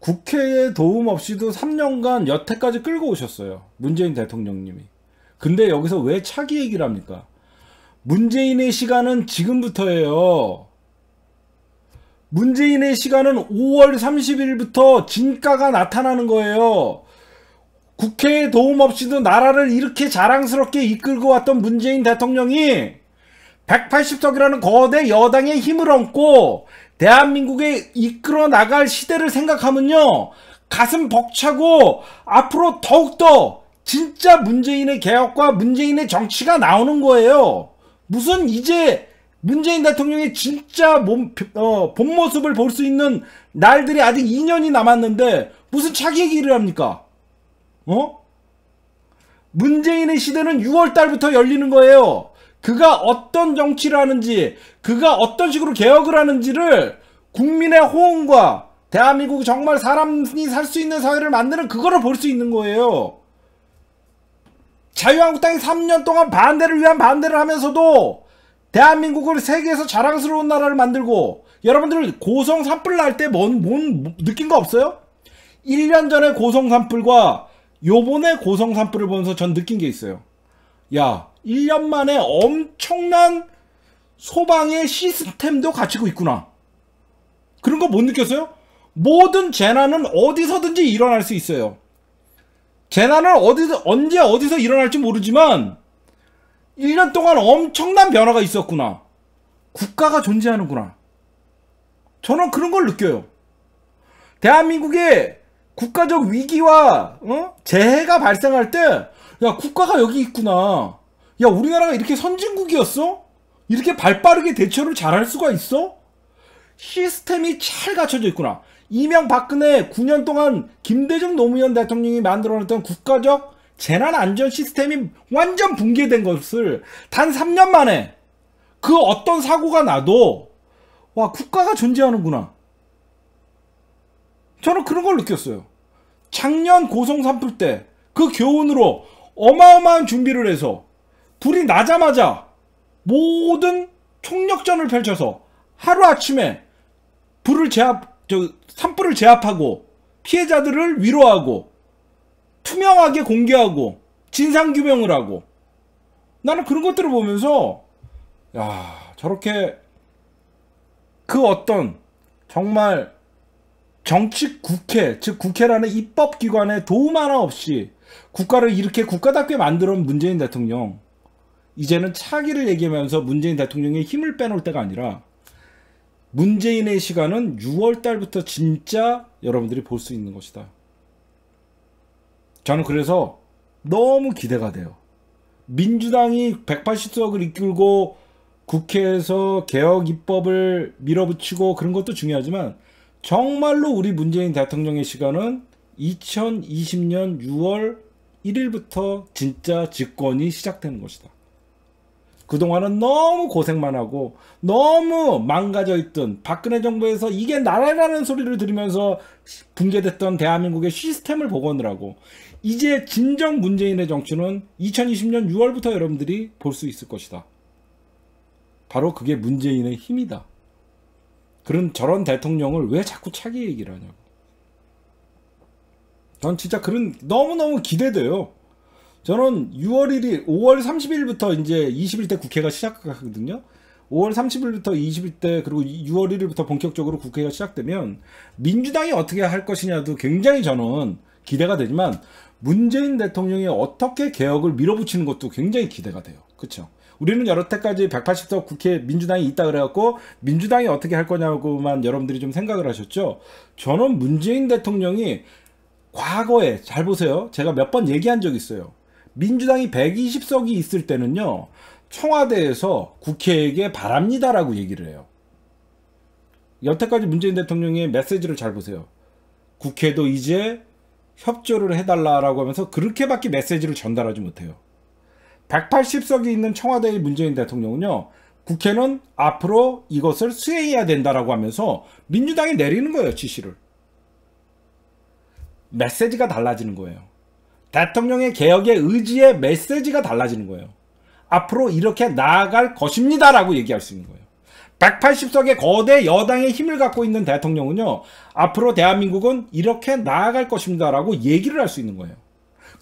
국회의 도움 없이도 3년간 여태까지 끌고 오셨어요. 문재인 대통령님이. 근데 여기서 왜 차기 얘기를 합니까? 문재인의 시간은 지금부터예요. 문재인의 시간은 5월 30일부터 진가가 나타나는 거예요. 국회의 도움 없이도 나라를 이렇게 자랑스럽게 이끌고 왔던 문재인 대통령이 180석이라는 거대 여당의 힘을 얹고 대한민국에 이끌어 나갈 시대를 생각하면요. 가슴 벅차고 앞으로 더욱더 진짜 문재인의 개혁과 문재인의 정치가 나오는 거예요. 무슨 이제 문재인 대통령의 진짜 몸, 어, 본 모습을 볼 수 있는 날들이 아직 2년이 남았는데 무슨 차기 얘기를 합니까? 어? 문재인의 시대는 6월 달부터 열리는 거예요. 그가 어떤 정치를 하는지, 그가 어떤 식으로 개혁을 하는지를 국민의 호응과 대한민국 정말 사람이 살 수 있는 사회를 만드는 그거를 볼 수 있는 거예요. 자유한국당이 3년 동안 반대를 위한 반대를 하면서도 대한민국을 세계에서 자랑스러운 나라를 만들고 여러분들 고성 산불 날 때 뭔, 뭔 느낀 거 없어요? 1년 전에 고성 산불과 요번에 고성 산불을 보면서 전 느낀 게 있어요. 야, 1년 만에 엄청난 소방의 시스템도 갖추고 있구나. 그런 거 못 느꼈어요? 모든 재난은 어디서든지 일어날 수 있어요. 재난은 어디서, 언제 어디서 일어날지 모르지만 1년 동안 엄청난 변화가 있었구나. 국가가 존재하는구나. 저는 그런 걸 느껴요. 대한민국의 국가적 위기와 어? 재해가 발생할 때야 국가가 여기 있구나. 야 우리나라가 이렇게 선진국이었어? 이렇게 발빠르게 대처를 잘할 수가 있어? 시스템이 잘 갖춰져 있구나. 이명박근혜 9년 동안 김대중 노무현 대통령이 만들어냈던 국가적 재난안전 시스템이 완전 붕괴된 것을 단 3년 만에 그 어떤 사고가 나도 와 국가가 존재하는구나. 저는 그런 걸 느꼈어요. 작년 고성 산불 때 그 교훈으로 어마어마한 준비를 해서 불이 나자마자 모든 총력전을 펼쳐서 하루아침에 불을 제압, 저, 산불을 제압하고 피해자들을 위로하고 투명하게 공개하고 진상규명을 하고 나는 그런 것들을 보면서 야 저렇게 그 어떤 정말 정치 국회 즉 국회라는 입법기관의 도움 하나 없이 국가를 이렇게 국가답게 만들어 문재인 대통령 이제는 차기를 얘기하면서 문재인 대통령의 힘을 빼놓을 때가 아니라 문재인의 시간은 6월 달부터 진짜 여러분들이 볼 수 있는 것이다. 저는 그래서 너무 기대가 돼요. 민주당이 180석을 이끌고 국회에서 개혁 입법을 밀어붙이고 그런 것도 중요하지만 정말로 우리 문재인 대통령의 시간은 2020년 6월 1일부터 진짜 집권이 시작되는 것이다. 그동안은 너무 고생만 하고 너무 망가져 있던 박근혜 정부에서 이게 나라라는 소리를 들으면서 붕괴됐던 대한민국의 시스템을 복원하고 이제 진정 문재인의 정치는 2020년 6월부터 여러분들이 볼 수 있을 것이다. 바로 그게 문재인의 힘이다. 그런 저런 대통령을 왜 자꾸 차기 얘기를 하냐고. 전 진짜 그런 너무너무 기대돼요. 저는 6월 1일, 5월 30일부터 이제 21대 국회가 시작하거든요. 5월 30일부터 2 0일대 그리고 6월 1일부터 본격적으로 국회가 시작되면 민주당이 어떻게 할 것이냐도 굉장히 저는 기대가 되지만 문재인 대통령이 어떻게 개혁을 밀어붙이는 것도 굉장히 기대가 돼요. 그렇죠? 우리는 여러 때까지 180석 국회 민주당이 있다 그래갖고 민주당이 어떻게 할 거냐고만 여러분들이 좀 생각을 하셨죠. 저는 문재인 대통령이 과거에 잘 보세요. 제가 몇 번 얘기한 적 있어요. 민주당이 120석이 있을 때는요. 청와대에서 국회에게 바랍니다라고 얘기를 해요. 여태까지 문재인 대통령의 메시지를 잘 보세요. 국회도 이제 협조를 해달라라고 하면서 그렇게밖에 메시지를 전달하지 못해요. 180석이 있는 청와대의 문재인 대통령은요. 국회는 앞으로 이것을 수행해야 된다라고 하면서 민주당이 내리는 거예요. 지시를. 메시지가 달라지는 거예요. 대통령의 개혁의 의지의 메시지가 달라지는 거예요. 앞으로 이렇게 나아갈 것입니다 라고 얘기할 수 있는 거예요. 180석의 거대 여당의 힘을 갖고 있는 대통령은요. 앞으로 대한민국은 이렇게 나아갈 것입니다 라고 얘기를 할 수 있는 거예요.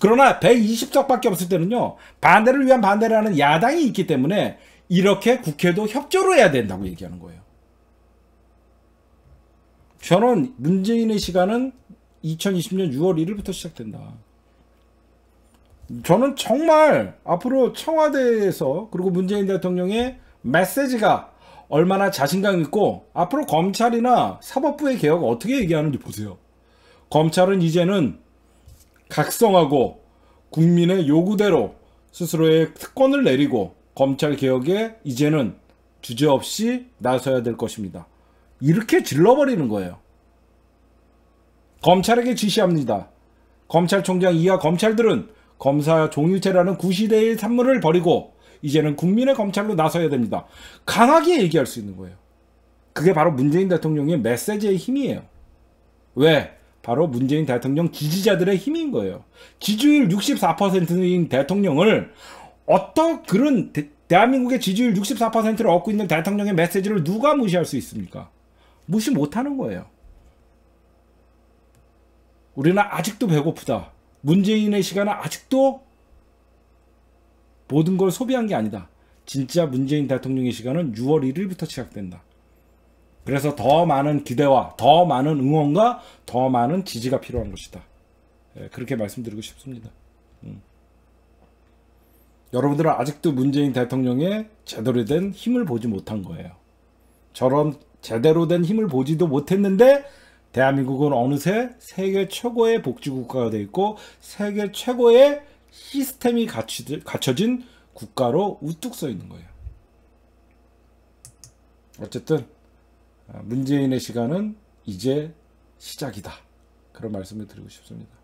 그러나 120석밖에 없을 때는요. 반대를 위한 반대를 하는 야당이 있기 때문에 이렇게 국회도 협조를 해야 된다고 얘기하는 거예요. 저는 문재인의 시간은 2020년 6월 1일부터 시작된다. 저는 정말 앞으로 청와대에서 그리고 문재인 대통령의 메시지가 얼마나 자신감 있고 앞으로 검찰이나 사법부의 개혁 어떻게 얘기하는지 보세요. 검찰은 이제는 각성하고 국민의 요구대로 스스로의 특권을 내리고 검찰 개혁에 이제는 주저없이 나서야 될 것입니다. 이렇게 질러버리는 거예요. 검찰에게 지시합니다. 검찰총장 이하 검찰들은 검사 종유체라는 구시대의 산물을 버리고 이제는 국민의 검찰로 나서야 됩니다. 강하게 얘기할 수 있는 거예요. 그게 바로 문재인 대통령의 메시지의 힘이에요. 왜? 바로 문재인 대통령 지지자들의 힘인 거예요. 지지율 64%인 대통령을 어떤 그런 대, 한민국의 지지율 64%를 얻고 있는 대통령의 메시지를 누가 무시할 수 있습니까? 무시 못하는 거예요. 우리는 아직도 배고프다. 문재인의 시간은 아직도 모든 걸 소비한 게 아니다. 진짜 문재인 대통령의 시간은 6월 1일부터 시작된다. 그래서 더 많은 기대와 더 많은 응원과 더 많은 지지가 필요한 것이다. 예, 그렇게 말씀드리고 싶습니다. 음. 여러분들은 아직도 문재인 대통령의 제대로 된 힘을 보지 못한 거예요. 저런 제대로 된 힘을 보지도 못했는데 대한민국은 어느새 세계 최고의 복지국가가 되어 있고 세계 최고의 시스템이 갖춰진 국가로 우뚝 서 있는 거예요. 어쨌든 문재인의 시간은 이제 시작이다. 그런 말씀을 드리고 싶습니다.